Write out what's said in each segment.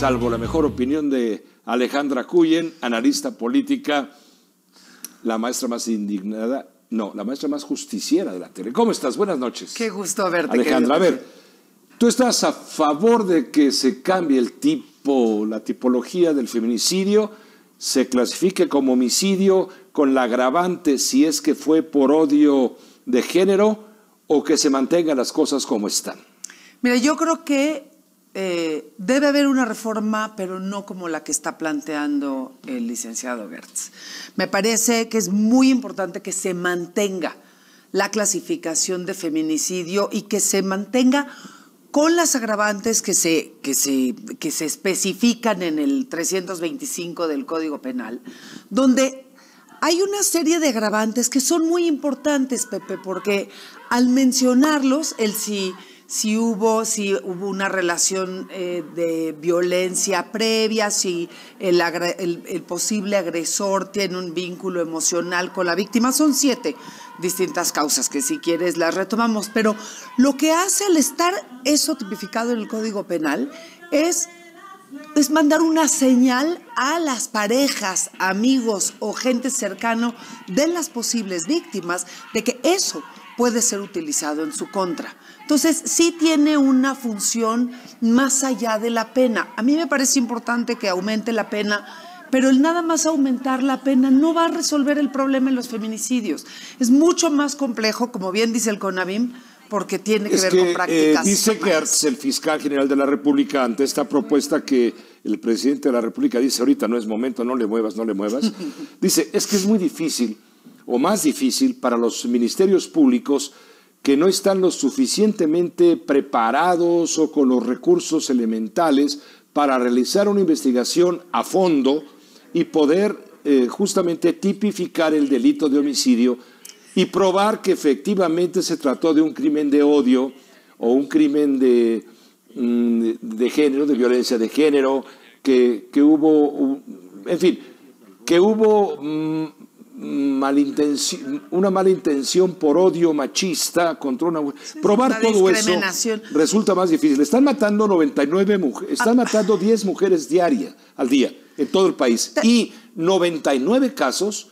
salvo la mejor opinión de Alejandra Cuyen, analista política, la maestra más indignada, no, la maestra más justiciera de la tele. ¿Cómo estás? Buenas noches. Qué gusto verte. Alejandra, a ver, ¿tú estás a favor de que se cambie el tipo, la tipología del feminicidio, se clasifique como homicidio con la agravante si es que fue por odio de género o que se mantengan las cosas como están? Mira, yo creo que eh, debe haber una reforma, pero no como la que está planteando el licenciado Gertz. Me parece que es muy importante que se mantenga la clasificación de feminicidio y que se mantenga con las agravantes que se, que que se especifican en el 325 del Código Penal, donde hay una serie de agravantes que son muy importantes, Pepe, porque al mencionarlos, el si... Sí, si hubo, si hubo una relación eh, de violencia previa, si el, el, posible agresor tiene un vínculo emocional con la víctima. Son siete distintas causas que si quieres las retomamos, pero lo que hace al estar eso tipificado en el Código Penal es es mandar una señal a las parejas, amigos o gente cercano de las posibles víctimas de que eso puede ser utilizado en su contra. Entonces, sí tiene una función más allá de la pena. A mí me parece importante que aumente la pena pero el nada más aumentar la pena no va a resolver el problema en los feminicidios. Es mucho más complejo, como bien dice el CONAVIM, porque tiene que ver con eh, prácticas. dice Gertz, el fiscal general de la República, ante esta propuesta que el presidente de la República dice ahorita no es momento, no le muevas, no le muevas, dice, es que es muy difícil o más difícil para los ministerios públicos que no están lo suficientemente preparados o con los recursos elementales para realizar una investigación a fondo y poder eh, justamente tipificar el delito de homicidio y probar que efectivamente se trató de un crimen de odio o un crimen de, mm, de género, de violencia de género, que, hubo, en fin, que hubo mm, una mala intención por odio machista contra una mujer. Probar todo eso resulta más difícil. Están matando 99 ah. mujeres, están matando 10 mujeres diarias al día en todo el país y 99 casos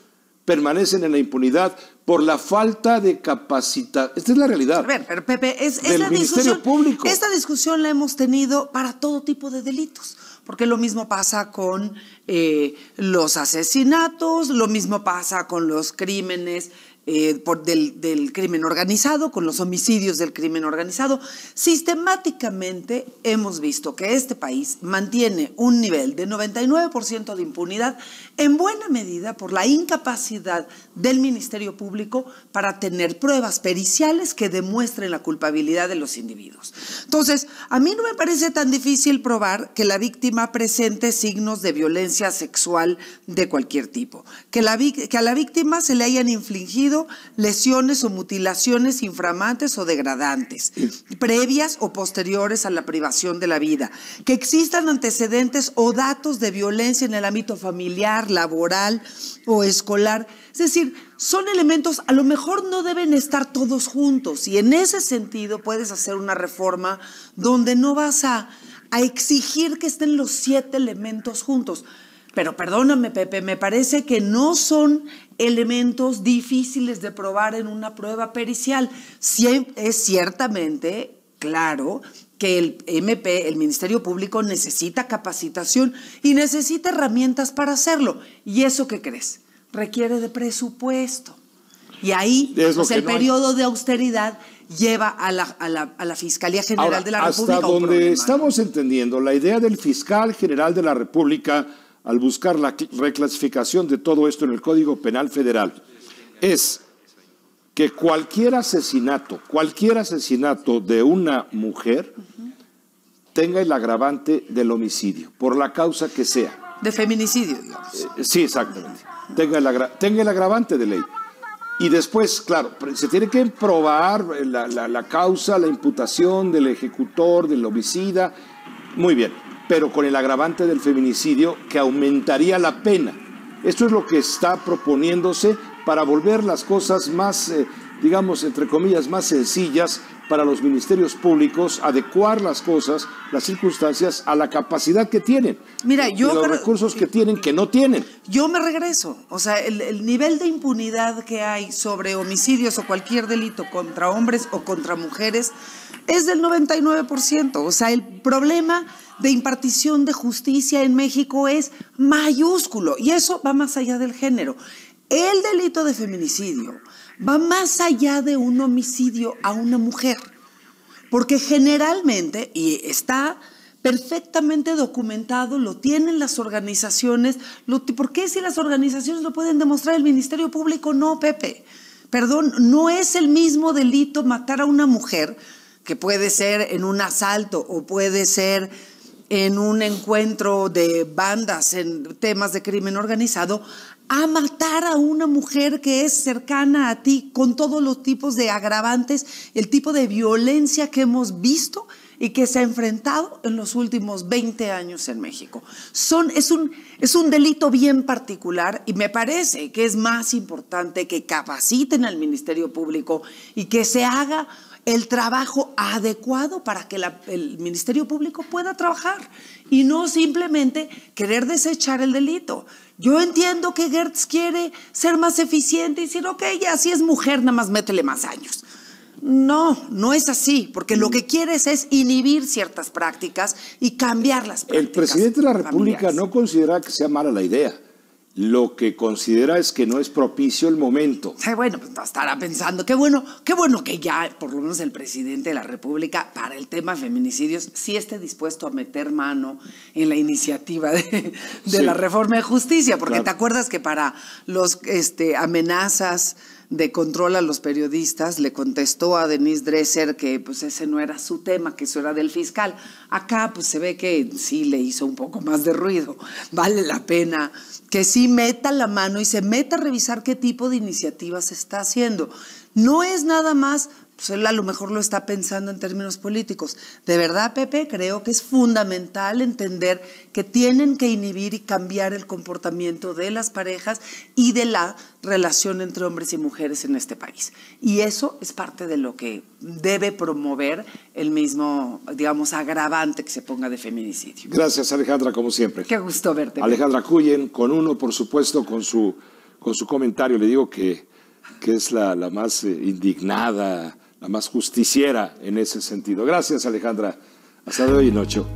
permanecen en la impunidad por la falta de capacidad. Esta es la realidad. A ver, pero Pepe, es, del Ministerio Público. Esta discusión la hemos tenido para todo tipo de delitos porque lo mismo pasa con eh, los asesinatos, lo mismo pasa con los crímenes eh, del crimen organizado, con los homicidios del crimen organizado. Sistemáticamente hemos visto que este país mantiene un nivel de 99% de impunidad en buena medida por la incapacidad del Ministerio Público para tener pruebas periciales que demuestren la culpabilidad de los individuos. Entonces, a mí no me parece tan difícil probar que la víctima presente signos de violencia sexual de cualquier tipo, que, que a la víctima se le hayan infligido lesiones o mutilaciones inframantes o degradantes, previas o posteriores a la privación de la vida, que existan antecedentes o datos de violencia en el ámbito familiar, laboral o escolar. Es decir, son elementos, a lo mejor no deben estar todos juntos y en ese sentido puedes hacer una reforma donde no vas a a exigir que estén los siete elementos juntos. Pero perdóname, Pepe, me parece que no son elementos difíciles de probar en una prueba pericial. Es ciertamente claro que el MP, el Ministerio Público, necesita capacitación y necesita herramientas para hacerlo. ¿Y eso qué crees? Requiere de presupuesto. Y ahí es pues, el periodo de austeridad lleva a la, a la, a la Fiscalía General de la República. Hasta donde estamos entendiendo, la idea del fiscal general de la República al buscar la reclasificación de todo esto en el Código Penal Federal es que cualquier asesinato, cualquier asesinato de una mujer tenga el agravante del homicidio, por la causa que sea. De feminicidio, digamos. Eh, sí, exactamente. Tenga el, tenga el agravante de ley. Y después, claro, se tiene que probar eh, la, causa, la imputación del ejecutor, del homicida, muy bien, pero con el agravante del feminicidio que aumentaría la pena. Esto es lo que está proponiéndose para volver las cosas más, eh, digamos, entre comillas, más sencillas para los ministerios públicos adecuar las cosas, las circunstancias a la capacidad que tienen. Mira, yo los recursos que tienen que no tienen. Yo me regreso, o sea, el, el, nivel de impunidad que hay sobre homicidios o cualquier delito contra hombres o contra mujeres es del 99%, o sea, el problema de impartición de justicia en México es mayúsculo y eso va más allá del género. El delito de feminicidio va más allá de un homicidio a una mujer, porque generalmente, y está perfectamente documentado, lo tienen las organizaciones, ¿por qué si las organizaciones lo pueden demostrar el Ministerio Público? No, Pepe, perdón, no es el mismo delito matar a una mujer, que puede ser en un asalto o puede ser en un encuentro de bandas en temas de crimen organizado, a matar a una mujer que es cercana a ti con todos los tipos de agravantes, el tipo de violencia que hemos visto y que se ha enfrentado en los últimos 20 años en México. Son, es, un, es un delito bien particular y me parece que es más importante que capaciten al Ministerio Público y que se haga el trabajo adecuado para que el Ministerio Público pueda trabajar y no simplemente querer desechar el delito. Yo entiendo que Gertz quiere ser más eficiente y decir, que ella si es mujer, nada más métele más años. No, no es así, porque lo que quieres es inhibir ciertas prácticas y cambiar las prácticas. El presidente de la República no considera que sea mala la idea lo que considera es que no es propicio el momento. bueno, pues estará pensando, qué bueno, qué bueno que ya por lo menos el presidente de la República para el tema feminicidios sí esté dispuesto a meter mano en la iniciativa de, la reforma de justicia, porque te acuerdas que para los este, amenazas de control a los periodistas, le contestó a Denise Dresser que pues ese no era su tema, que eso era del fiscal. Acá pues se ve que sí le hizo un poco más de ruido. Vale la pena que sí meta la mano y se meta a revisar qué tipo de iniciativas se está haciendo. No es nada más pues él a lo mejor lo está pensando en términos políticos. De verdad, Pepe, creo que es fundamental entender que tienen que inhibir y cambiar el comportamiento de las parejas y de la relación entre hombres y mujeres en este país. Y eso es parte de lo que debe promover el mismo, digamos, agravante que se ponga de feminicidio. Gracias, Alejandra, como siempre. Qué gusto verte. Alejandra Cuyen, con uno, por supuesto, con su, con su comentario, le digo que, que es la, la más eh, indignada la más justiciera en ese sentido. Gracias, Alejandra. Hasta de hoy, Nocho.